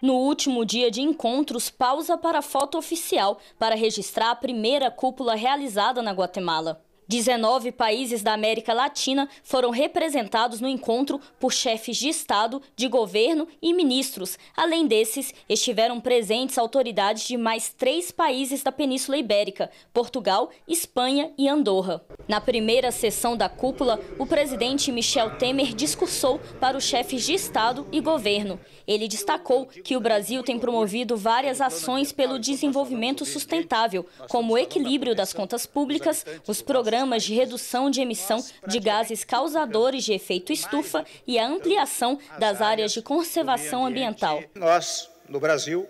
No último dia de encontros, pausa para foto oficial para registrar a primeira cúpula realizada na Guatemala. 19 países da América Latina foram representados no encontro por chefes de Estado, de governo e ministros. Além desses, estiveram presentes autoridades de mais três países da Península Ibérica: Portugal, Espanha e Andorra. Na primeira sessão da cúpula, o presidente Michel Temer discursou para os chefes de Estado e governo. Ele destacou que o Brasil tem promovido várias ações pelo desenvolvimento sustentável, como o equilíbrio das contas públicas, os programas de redução de emissão de gases causadores de efeito estufa e a ampliação das áreas de conservação ambiental. Nós, no Brasil,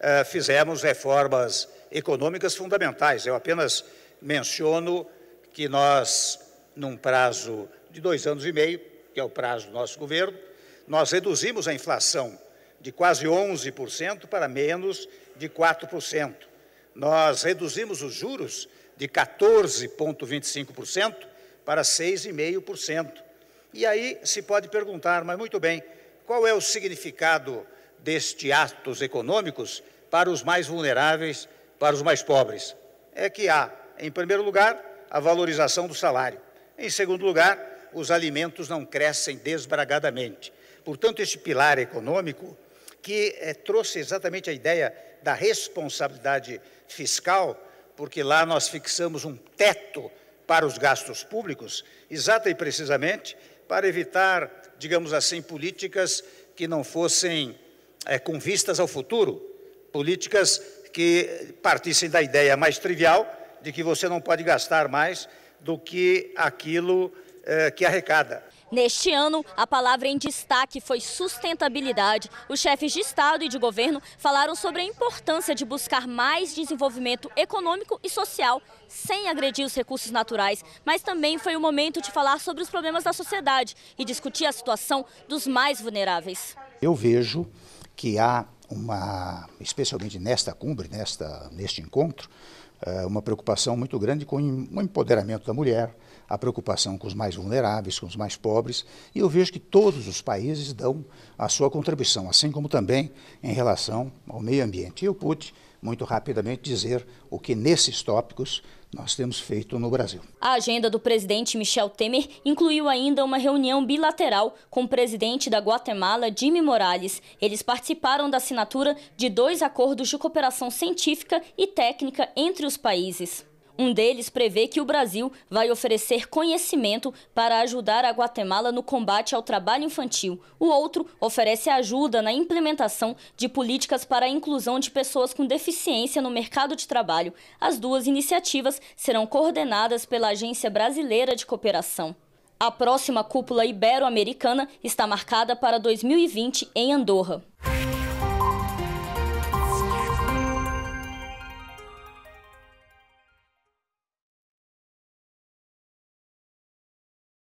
eh, fizemos reformas econômicas fundamentais. Eu apenas menciono que nós, num prazo de dois anos e meio, que é o prazo do nosso governo, nós reduzimos a inflação de quase 11% para menos de 4%. Nós reduzimos os juros de 14,25% para 6,5%. E aí se pode perguntar, mas muito bem, qual é o significado destes atos econômicos para os mais vulneráveis, para os mais pobres? É que há, em primeiro lugar, a valorização do salário. Em segundo lugar, os alimentos não crescem desbragadamente. Portanto, este pilar econômico, que é, trouxe exatamente a ideia da responsabilidade fiscal, porque lá nós fixamos um teto para os gastos públicos, exata e precisamente, para evitar, digamos assim, políticas que não fossem é, com vistas ao futuro, políticas que partissem da ideia mais trivial de que você não pode gastar mais do que aquilo eh, que arrecada. Neste ano, a palavra em destaque foi sustentabilidade. Os chefes de Estado e de governo falaram sobre a importância de buscar mais desenvolvimento econômico e social, sem agredir os recursos naturais. Mas também foi o momento de falar sobre os problemas da sociedade e discutir a situação dos mais vulneráveis. Eu vejo que há uma, especialmente nesta cumbre, nesta, neste encontro, é, uma preocupação muito grande com o empoderamento da mulher, a preocupação com os mais vulneráveis, com os mais pobres, e eu vejo que todos os países dão a sua contribuição, assim como também em relação ao meio ambiente. Eu pude muito rapidamente dizer o que nesses tópicos nós temos feito no Brasil. A agenda do presidente Michel Temer incluiu ainda uma reunião bilateral com o presidente da Guatemala, Jimmy Morales. Eles participaram da assinatura de dois acordos de cooperação científica e técnica entre os países. Um deles prevê que o Brasil vai oferecer conhecimento para ajudar a Guatemala no combate ao trabalho infantil. O outro oferece ajuda na implementação de políticas para a inclusão de pessoas com deficiência no mercado de trabalho. As duas iniciativas serão coordenadas pela Agência Brasileira de Cooperação. A próxima cúpula ibero-americana está marcada para 2020 em Andorra.